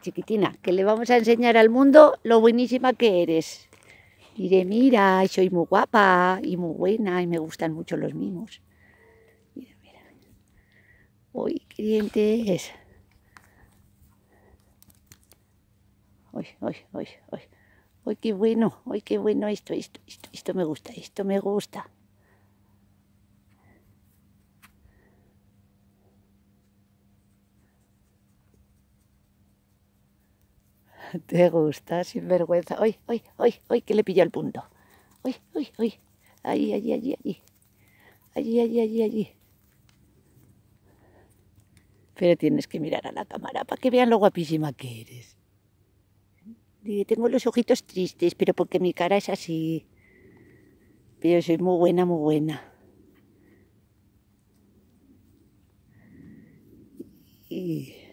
Chiquitina, que le vamos a enseñar al mundo lo buenísima que eres. Mire, mira, soy muy guapa y muy buena y me gustan mucho los mimos. Mira, mira. Uy, qué dientes. Uy, uy, qué bueno, uy, qué bueno esto, esto, esto, esto me gusta, esto me gusta. Te gusta, sin vergüenza. ¡Ay, ay, hoy, hoy. Que le pilló el punto. ¡Ay, ay, ay! Allí, allí, allí, allí. Allí, allí, allí, allí. Pero tienes que mirar a la cámara para que vean lo guapísima que eres. tengo los ojitos tristes, pero porque mi cara es así. Pero soy muy buena, muy buena. Y...